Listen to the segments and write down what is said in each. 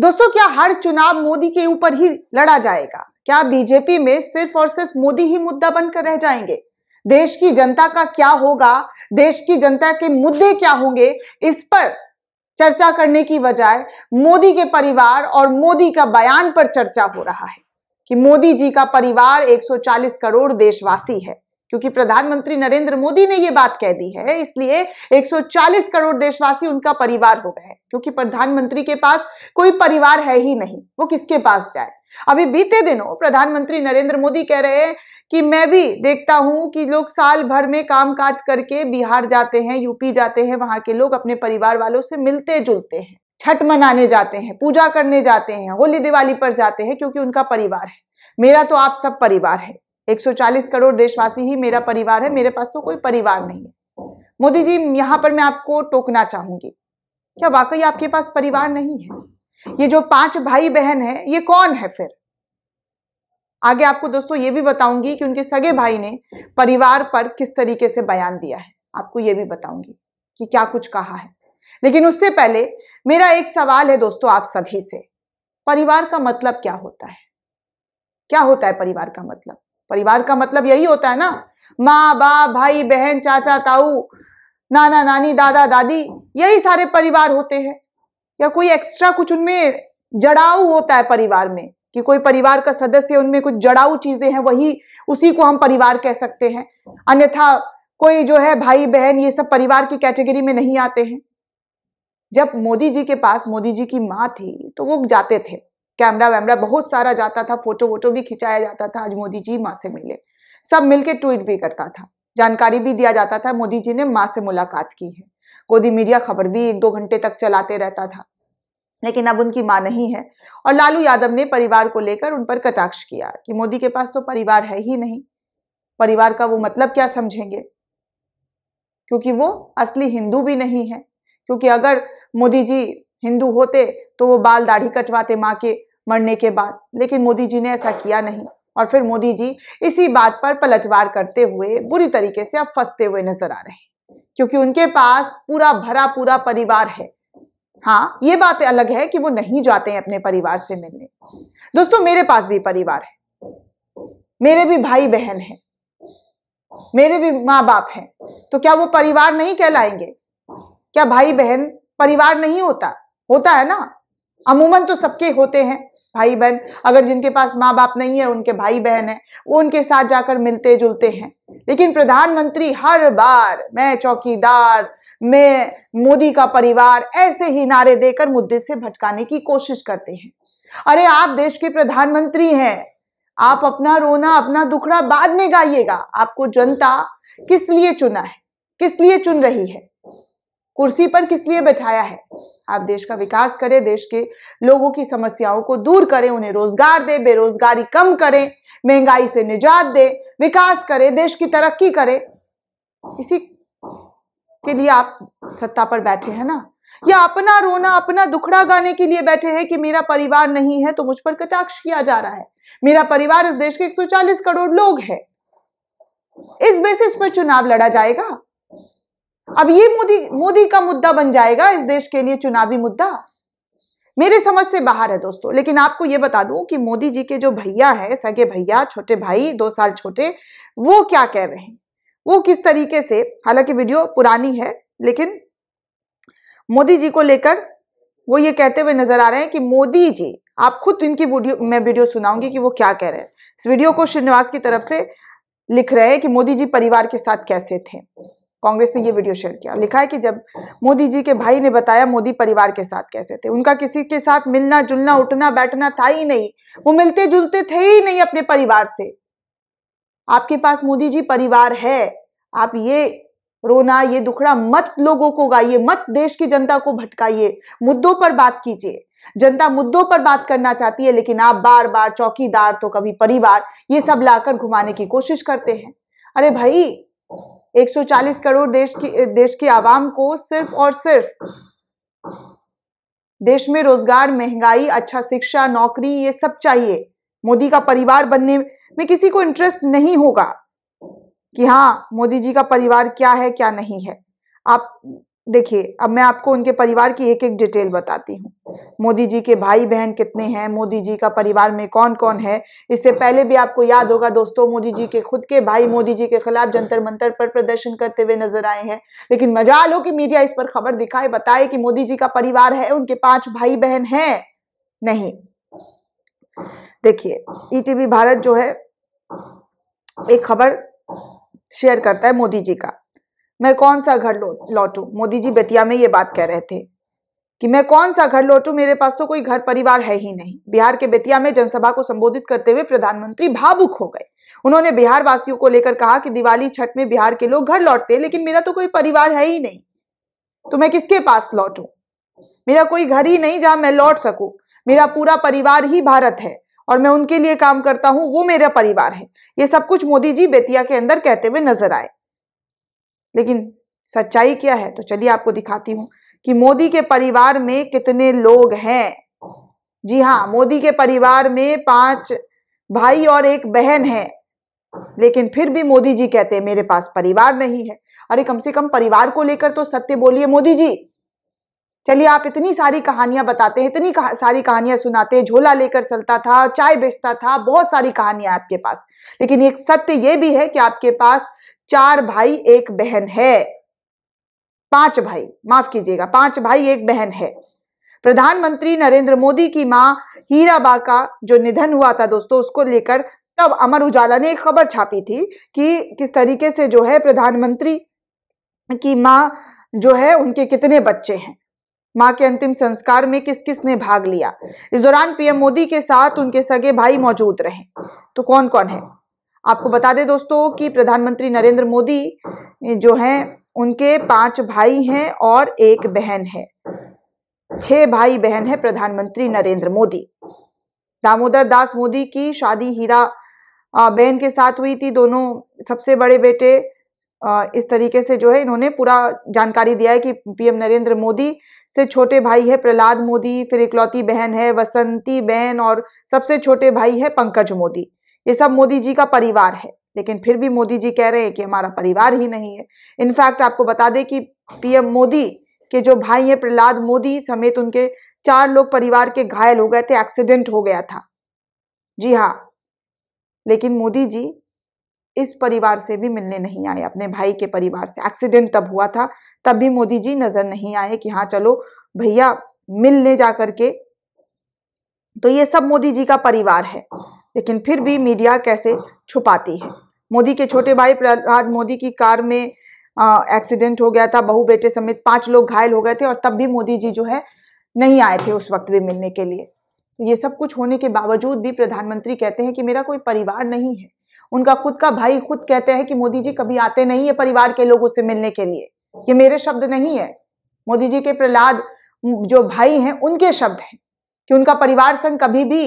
दोस्तों क्या हर चुनाव मोदी के ऊपर ही लड़ा जाएगा क्या बीजेपी में सिर्फ और सिर्फ मोदी ही मुद्दा बनकर रह जाएंगे देश की जनता का क्या होगा देश की जनता के मुद्दे क्या होंगे इस पर चर्चा करने की बजाय मोदी के परिवार और मोदी का बयान पर चर्चा हो रहा है कि मोदी जी का परिवार 140 करोड़ देशवासी है क्योंकि प्रधानमंत्री नरेंद्र मोदी ने यह बात कह दी है इसलिए 140 करोड़ देशवासी उनका परिवार हो गए क्योंकि प्रधानमंत्री के पास कोई परिवार है ही नहीं वो किसके पास जाए अभी बीते दिनों प्रधानमंत्री नरेंद्र मोदी कह रहे हैं कि मैं भी देखता हूं कि लोग साल भर में काम काज करके बिहार जाते हैं यूपी जाते हैं वहां के लोग अपने परिवार वालों से मिलते जुलते हैं छठ मनाने जाते हैं पूजा करने जाते हैं होली दिवाली पर जाते हैं क्योंकि उनका परिवार है मेरा तो आप सब परिवार है 140 करोड़ देशवासी ही मेरा परिवार है मेरे पास तो कोई परिवार नहीं है मोदी जी यहां पर मैं आपको टोकना चाहूंगी क्या वाकई आपके पास परिवार नहीं है ये जो पांच भाई बहन है ये कौन है फिर आगे आपको दोस्तों ये भी बताऊंगी कि उनके सगे भाई ने परिवार पर किस तरीके से बयान दिया है आपको ये भी बताऊंगी कि क्या कुछ कहा है लेकिन उससे पहले मेरा एक सवाल है दोस्तों आप सभी से परिवार का मतलब क्या होता है क्या होता है परिवार का मतलब परिवार का मतलब यही होता है ना माँ बाप भाई बहन चाचा ताऊ नाना नानी दादा दादी यही सारे परिवार होते हैं या कोई एक्स्ट्रा कुछ उनमें जड़ाऊ होता है परिवार में कि कोई परिवार का सदस्य उनमें कुछ जड़ाऊ चीजें हैं वही उसी को हम परिवार कह सकते हैं अन्यथा कोई जो है भाई बहन ये सब परिवार की कैटेगरी में नहीं आते हैं जब मोदी जी के पास मोदी जी की माँ थी तो वो जाते थे कैमरा वैमरा बहुत सारा जाता था फोटो वोटो भी खिंचाया जाता था आज मोदी जी माँ से मिले सब मिलके ट्वीट भी करता था जानकारी भी दिया जाता था मोदी जी ने माँ से मुलाकात की है गोदी मीडिया खबर भी एक दो घंटे तक चलाते रहता था लेकिन अब उनकी माँ नहीं है और लालू यादव ने परिवार को लेकर उन पर कटाक्ष किया कि मोदी के पास तो परिवार है ही नहीं परिवार का वो मतलब क्या समझेंगे क्योंकि वो असली हिंदू भी नहीं है क्योंकि अगर मोदी जी हिंदू होते तो वो बाल दाढ़ी कटवाते माँ के मरने के बाद लेकिन मोदी जी ने ऐसा किया नहीं और फिर मोदी जी इसी बात पर पलटवार करते हुए बुरी तरीके से अब फंसते हुए नजर आ रहे हैं क्योंकि उनके पास पूरा भरा पूरा परिवार है हाँ ये बात अलग है कि वो नहीं जाते हैं अपने परिवार से मिलने दोस्तों मेरे पास भी परिवार है मेरे भी भाई बहन है मेरे भी माँ बाप हैं तो क्या वो परिवार नहीं कहलाएंगे क्या भाई बहन परिवार नहीं होता होता है ना अमूमन तो सबके होते हैं भाई बहन अगर जिनके पास माँ बाप नहीं है उनके भाई बहन है वो उनके साथ जाकर मिलते जुलते हैं लेकिन प्रधानमंत्री हर बार मैं चौकीदार मैं मोदी का परिवार ऐसे ही नारे देकर मुद्दे से भटकाने की कोशिश करते हैं अरे आप देश के प्रधानमंत्री हैं आप अपना रोना अपना दुखड़ा बाद में गाइएगा आपको जनता किस लिए चुना है किस लिए चुन रही है कुर्सी पर किस लिए बैठाया है आप देश का विकास करें देश के लोगों की समस्याओं को दूर करें उन्हें रोजगार दें बेरोजगारी कम करें महंगाई से निजात दें विकास करें देश की तरक्की करें इसी के लिए आप सत्ता पर बैठे हैं ना या अपना रोना अपना दुखड़ा गाने के लिए बैठे हैं कि मेरा परिवार नहीं है तो मुझ पर कटाक्ष किया जा रहा है मेरा परिवार इस देश के 140 करोड़ लोग है इस बेसिस पर चुनाव लड़ा जाएगा अब ये मोदी मोदी का मुद्दा बन जाएगा इस देश के लिए चुनावी मुद्दा मेरे समझ से बाहर है दोस्तों लेकिन आपको ये बता दूं कि मोदी जी के जो भैया है सगे भैया छोटे भाई दो साल छोटे वो क्या कह रहे हैं वो किस तरीके से हालांकि वीडियो पुरानी है लेकिन मोदी जी को लेकर वो ये कहते हुए नजर आ रहे हैं कि मोदी जी आप खुद इनकी वीडियो मैं वीडियो सुनाऊंगी कि वो क्या कह रहे हैं इस वीडियो को श्रीनिवास की तरफ से लिख रहे हैं कि मोदी जी परिवार के साथ कैसे थे कांग्रेस ने ये वीडियो शेयर किया लिखा है कि जब मोदी जी के भाई ने बताया मोदी परिवार के साथ कैसे थे उनका किसी के साथ मिलना जुलना उठना बैठना था ही नहीं वो मिलते जुलते थे ही नहीं अपने परिवार से आपके पास मोदी जी परिवार है आप ये रोना ये दुखड़ा मत लोगों को गाइए मत देश की जनता को भटकाइए मुद्दों पर बात कीजिए जनता मुद्दों पर बात करना चाहती है लेकिन आप बार बार चौकीदार तो कभी परिवार ये सब लाकर घुमाने की कोशिश करते हैं अरे भाई 140 करोड़ देश की देश की आवाम को सिर्फ और सिर्फ देश में रोजगार महंगाई अच्छा शिक्षा नौकरी ये सब चाहिए मोदी का परिवार बनने में किसी को इंटरेस्ट नहीं होगा कि हाँ मोदी जी का परिवार क्या है क्या नहीं है आप देखिए अब मैं आपको उनके परिवार की एक एक डिटेल बताती हूँ मोदी जी के भाई बहन कितने हैं मोदी जी का परिवार में कौन कौन है इससे पहले भी आपको याद होगा दोस्तों मोदी जी के खुद के भाई मोदी जी के खिलाफ जंतर मंतर पर प्रदर्शन करते हुए नजर आए हैं लेकिन मजा लो कि मीडिया इस पर खबर दिखाए बताए कि मोदी जी का परिवार है उनके पांच भाई बहन है नहीं देखिए ईटीवी e भारत जो है एक खबर शेयर करता है मोदी जी का मैं कौन सा घर लौटू मोदी जी बेतिया में ये बात कह रहे थे कि मैं कौन सा घर लौटू मेरे पास तो कोई घर परिवार है ही नहीं बिहार के बेतिया में जनसभा को संबोधित करते हुए प्रधानमंत्री भावुक हो गए उन्होंने बिहार वासियों को लेकर कहा कि दिवाली छठ में बिहार के लोग घर लौटते हैं लेकिन मेरा तो कोई परिवार है ही नहीं तो मैं किसके पास लौटू मेरा कोई घर ही नहीं जहां मैं लौट सकू मेरा पूरा परिवार ही भारत है और मैं उनके लिए काम करता हूं वो मेरा परिवार है ये सब कुछ मोदी जी बेतिया के अंदर कहते हुए नजर आए लेकिन सच्चाई क्या है तो चलिए आपको दिखाती हूँ कि मोदी के परिवार में कितने लोग हैं जी हाँ मोदी के परिवार में पांच भाई और एक बहन है लेकिन फिर भी मोदी जी कहते हैं मेरे पास परिवार नहीं है अरे कम से कम परिवार को लेकर तो सत्य बोलिए मोदी जी चलिए आप इतनी सारी कहानियां बताते हैं इतनी कहा, सारी कहानियां सुनाते हैं झोला लेकर चलता था चाय बेचता था बहुत सारी कहानियां आपके पास लेकिन एक सत्य ये भी है कि आपके पास चार भाई एक बहन है पांच भाई माफ कीजिएगा पांच भाई एक बहन है प्रधानमंत्री नरेंद्र मोदी की मां हीराबा का जो निधन हुआ था दोस्तों उसको लेकर तब अमर उजाला ने एक खबर छापी थी कि किस तरीके से जो है प्रधानमंत्री की मां जो है उनके कितने बच्चे हैं मां के अंतिम संस्कार में किस किस ने भाग लिया इस दौरान पीएम मोदी के साथ उनके सगे भाई मौजूद रहे तो कौन कौन है आपको बता दें दोस्तों कि प्रधानमंत्री नरेंद्र मोदी जो हैं उनके पांच भाई हैं और एक बहन है छह भाई बहन है प्रधानमंत्री नरेंद्र मोदी दामोदर दास मोदी की शादी हीरा बहन के साथ हुई थी दोनों सबसे बड़े बेटे इस तरीके से जो है इन्होंने पूरा जानकारी दिया है कि पीएम नरेंद्र मोदी से छोटे भाई है प्रहलाद मोदी फिर इकलौती बहन है वसंती बहन और सबसे छोटे भाई है पंकज मोदी ये सब मोदी जी का परिवार है लेकिन फिर भी मोदी जी कह रहे हैं कि हमारा परिवार ही नहीं है इनफैक्ट आपको बता दें कि पीएम मोदी के जो भाई हैं प्रहलाद मोदी समेत उनके चार लोग परिवार के घायल हो गए थे एक्सीडेंट हो गया था जी हाँ लेकिन मोदी जी इस परिवार से भी मिलने नहीं आए अपने भाई के परिवार से एक्सीडेंट तब हुआ था तब भी मोदी जी नजर नहीं आए कि हाँ चलो भैया मिलने जा करके तो ये सब मोदी जी का परिवार है लेकिन फिर भी हाँ। मीडिया कैसे छुपाती है मोदी के छोटे भाई प्रहलाद मोदी की कार में एक्सीडेंट हो गया था बहू बेटे समेत पांच लोग घायल हो गए थे और तब भी मोदी जी जो है नहीं आए थे उस वक्त भी मिलने के लिए तो ये सब कुछ होने के बावजूद भी प्रधानमंत्री कहते हैं कि मेरा कोई परिवार नहीं है उनका खुद का भाई खुद कहते हैं कि मोदी जी कभी आते नहीं है परिवार के लोगों से मिलने के लिए ये मेरे शब्द नहीं है मोदी जी के प्रहलाद जो भाई हैं उनके शब्द हैं कि उनका परिवार संग कभी भी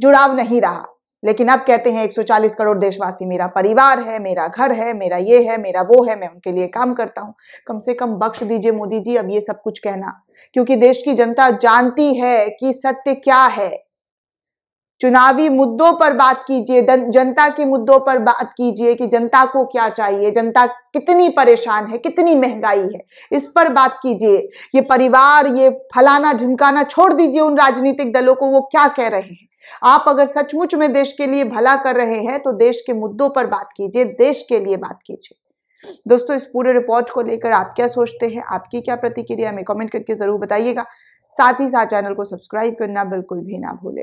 जुड़ाव नहीं रहा लेकिन अब कहते हैं 140 करोड़ देशवासी मेरा परिवार है मेरा घर है मेरा ये है मेरा वो है मैं उनके लिए काम करता हूँ कम से कम बख्श दीजिए मोदी जी अब ये सब कुछ कहना क्योंकि देश की जनता जानती है कि सत्य क्या है चुनावी मुद्दों पर बात कीजिए जनता के मुद्दों पर बात कीजिए कि जनता को क्या चाहिए जनता कितनी परेशान है कितनी महंगाई है इस पर बात कीजिए ये परिवार ये फलाना ढिमकाना छोड़ दीजिए उन राजनीतिक दलों को वो क्या कह रहे हैं आप अगर सचमुच में देश के लिए भला कर रहे हैं तो देश के मुद्दों पर बात कीजिए देश के लिए बात कीजिए दोस्तों इस पूरे रिपोर्ट को लेकर आप क्या सोचते हैं आपकी क्या प्रतिक्रिया हमें कमेंट करके ज़रूर बताइएगा साथ ही साथ चैनल को सब्सक्राइब करना बिल्कुल भी ना भूले